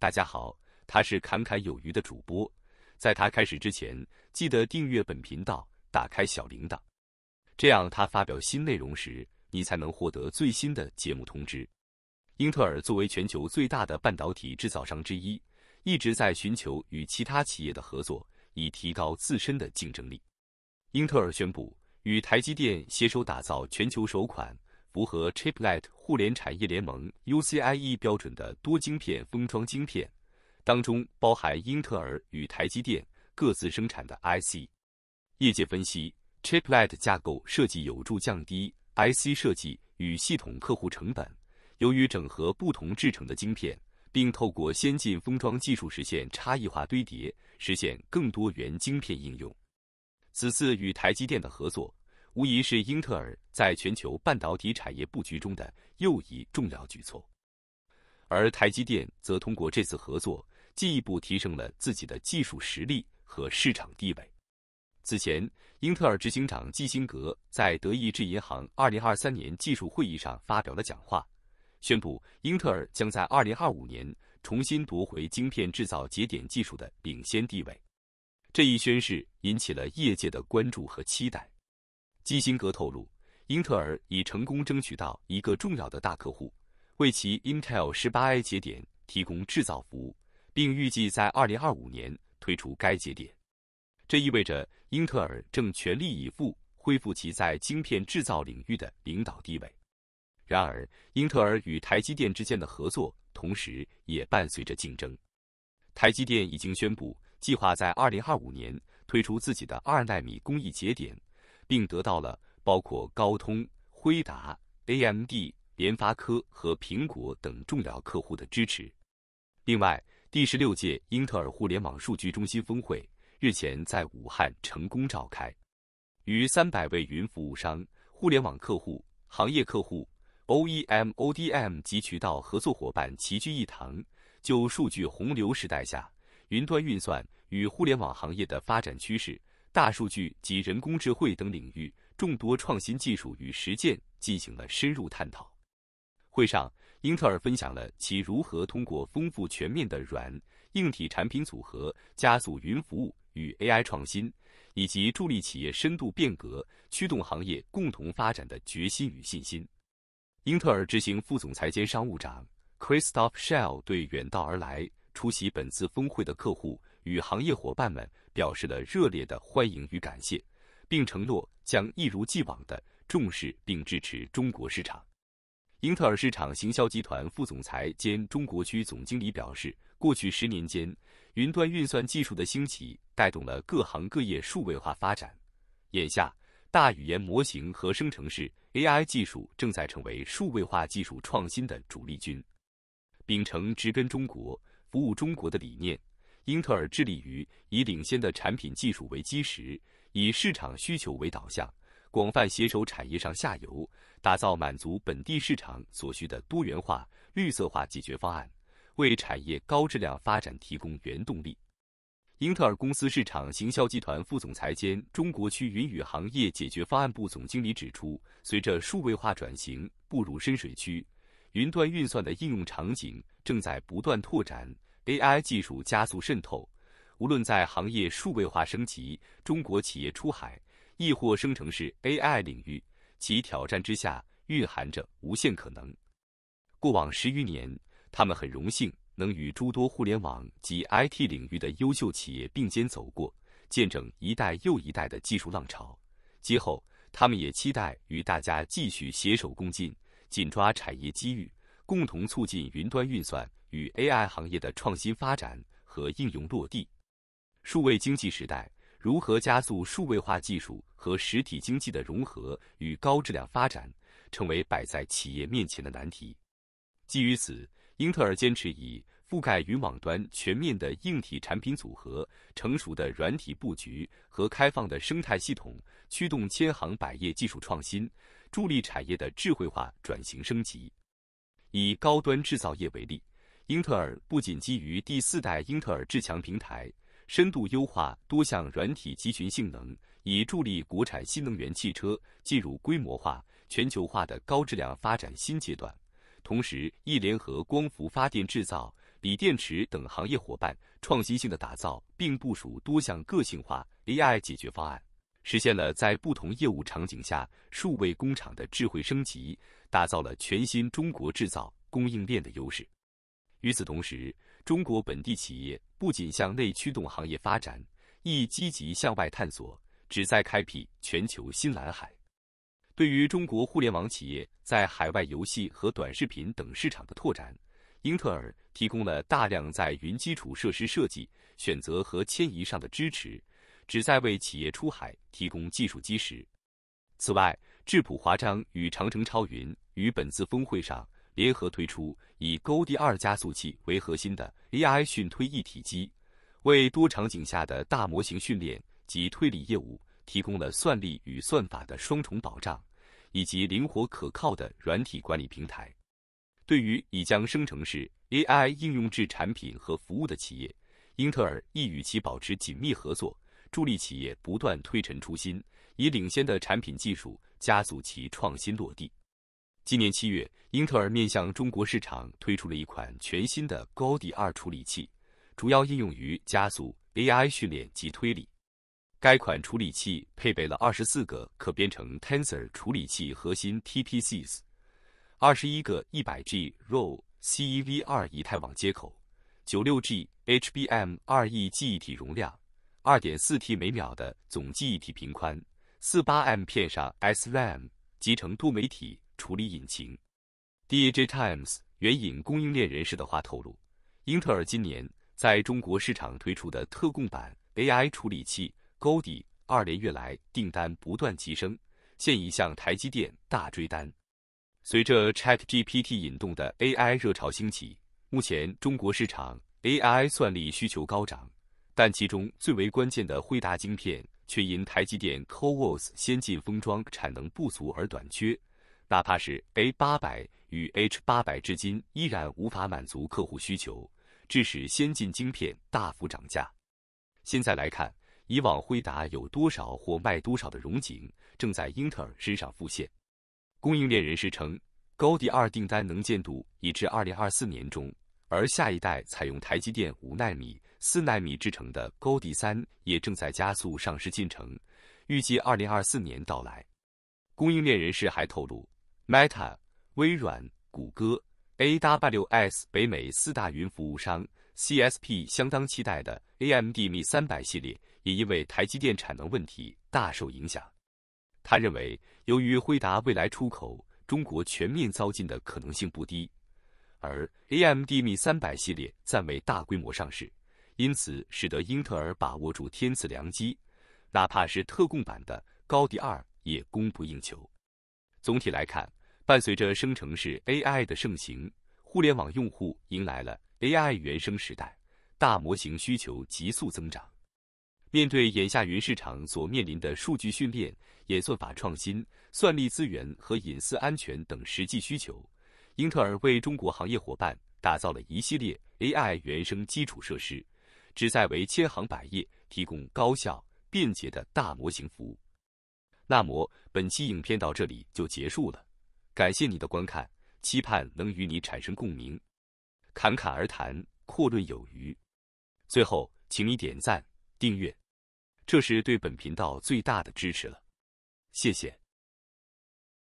大家好，他是侃侃有余的主播。在他开始之前，记得订阅本频道，打开小铃铛，这样他发表新内容时，你才能获得最新的节目通知。英特尔作为全球最大的半导体制造商之一，一直在寻求与其他企业的合作，以提高自身的竞争力。英特尔宣布与台积电携手打造全球首款。符合 Chiplet 互联产业联盟 （UCIE） 标准的多晶片封装晶片，当中包含英特尔与台积电各自生产的 IC。业界分析，Chiplet 架构设计有助降低 IC 设计与系统客户成本。由于整合不同制成的晶片，并透过先进封装技术实现差异化堆叠，实现更多元晶片应用。此次与台积电的合作。无疑是英特尔在全球半导体产业布局中的又一重要举措，而台积电则通过这次合作，进一步提升了自己的技术实力和市场地位。此前，英特尔执行长基辛格在德意志银行2023年技术会议上发表了讲话，宣布英特尔将在2025年重新夺回晶片制造节点技术的领先地位。这一宣示引起了业界的关注和期待。基辛格透露，英特尔已成功争取到一个重要的大客户，为其 Intel 十八 A 节点提供制造服务，并预计在2025年推出该节点。这意味着英特尔正全力以赴恢复其在晶片制造领域的领导地位。然而，英特尔与台积电之间的合作同时也伴随着竞争。台积电已经宣布计划在2025年推出自己的二纳米工艺节点。并得到了包括高通、辉达、AMD、联发科和苹果等重要客户的支持。另外，第十六届英特尔互联网数据中心峰会日前在武汉成功召开，与三百位云服务商、互联网客户、行业客户、OEM、ODM 及渠道合作伙伴齐聚一堂，就数据洪流时代下云端运算与互联网行业的发展趋势。大数据及人工智慧等领域众多创新技术与实践进行了深入探讨。会上，英特尔分享了其如何通过丰富全面的软硬体产品组合，加速云服务与 AI 创新，以及助力企业深度变革、驱动行业共同发展的决心与信心。英特尔执行副总裁兼商务长 c h r i s t o f f s h a l l 对远道而来。出席本次峰会的客户与行业伙伴们表示了热烈的欢迎与感谢，并承诺将一如既往的重视并支持中国市场。英特尔市场行销集团副总裁兼中国区总经理表示，过去十年间，云端运算技术的兴起带动了各行各业数位化发展。眼下，大语言模型和生成式 AI 技术正在成为数位化技术创新的主力军。秉承植根中国。服务中国的理念，英特尔致力于以领先的产品技术为基石，以市场需求为导向，广泛携手产业上下游，打造满足本地市场所需的多元化、绿色化解决方案，为产业高质量发展提供原动力。英特尔公司市场行销集团副总裁兼中国区云宇行业解决方案部总经理指出，随着数位化转型步入深水区，云端运算的应用场景。正在不断拓展 AI 技术加速渗透，无论在行业数位化升级、中国企业出海，亦或生成式 AI 领域，其挑战之下蕴含着无限可能。过往十余年，他们很荣幸能与诸多互联网及 IT 领域的优秀企业并肩走过，见证一代又一代的技术浪潮。今后，他们也期待与大家继续携手共进，紧抓产业机遇。共同促进云端运算与 AI 行业的创新发展和应用落地。数位经济时代，如何加速数位化技术和实体经济的融合与高质量发展，成为摆在企业面前的难题。基于此，英特尔坚持以覆盖云网端全面的硬体产品组合、成熟的软体布局和开放的生态系统，驱动千行百业技术创新，助力产业的智慧化转型升级。以高端制造业为例，英特尔不仅基于第四代英特尔至强平台，深度优化多项软体集群性能，以助力国产新能源汽车进入规模化、全球化的高质量发展新阶段，同时亦联合光伏发电、制造、锂电池等行业伙伴，创新性的打造并部署多项个性化 AI 解决方案。实现了在不同业务场景下数位工厂的智慧升级，打造了全新中国制造供应链的优势。与此同时，中国本地企业不仅向内驱动行业发展，亦积极向外探索，旨在开辟全球新蓝海。对于中国互联网企业在海外游戏和短视频等市场的拓展，英特尔提供了大量在云基础设施设计、选择和迁移上的支持。旨在为企业出海提供技术基石。此外，智普华章与长城超云于本次峰会上联合推出以 g o u d 加速器为核心的 AI 训推一体机，为多场景下的大模型训练及推理业务提供了算力与算法的双重保障，以及灵活可靠的软体管理平台。对于已将生成式 AI 应用至产品和服务的企业，英特尔亦与其保持紧密合作。助力企业不断推陈出新，以领先的产品技术加速其创新落地。今年七月，英特尔面向中国市场推出了一款全新的 g o d y 二处理器，主要应用于加速 AI 训练及推理。该款处理器配备了二十四个可编程 Tensor 处理器核心 TPCs，二十一个一百 G RoCv2 e 以太网接口，九六 G HBM2E 记忆体容量。2.4T 每秒的总记忆体频宽，48M 片上 SRAM 集成多媒体处理引擎。D J Times 援引供应链人士的话透露，英特尔今年在中国市场推出的特供版 AI 处理器，g o d 点二连月来订单不断提升，现已向台积电大追单。随着 Chat GPT 引动的 AI 热潮兴起，目前中国市场 AI 算力需求高涨。但其中最为关键的惠达晶片却因台积电 CoWoS 先进封装产能不足而短缺，哪怕是 A 八百与 H 八百，至今依然无法满足客户需求，致使先进晶片大幅涨价。现在来看，以往惠达有多少或卖多少的荣景，正在英特尔身上复现。供应链人士称，高第二订单能见度已至二零二四年中，而下一代采用台积电五纳米。四纳米制成的高迪三也正在加速上市进程，预计二零二四年到来。供应链人士还透露，Meta、微软、谷歌、AWS 北美四大云服务商 CSP 相当期待的 AMD 米三百系列，也因为台积电产能问题大受影响。他认为，由于辉达未来出口中国全面遭禁的可能性不低，而 AMD 米三百系列暂未大规模上市。因此，使得英特尔把握住天赐良机，哪怕是特供版的高迪二也供不应求。总体来看，伴随着生成式 AI 的盛行，互联网用户迎来了 AI 原生时代，大模型需求急速增长。面对眼下云市场所面临的数据训练、演算法创新、算力资源和隐私安全等实际需求，英特尔为中国行业伙伴打造了一系列 AI 原生基础设施。旨在为千行百业提供高效便捷的大模型服务。那么，本期影片到这里就结束了，感谢你的观看，期盼能与你产生共鸣。侃侃而谈，阔论有余。最后，请你点赞、订阅，这是对本频道最大的支持了。谢谢。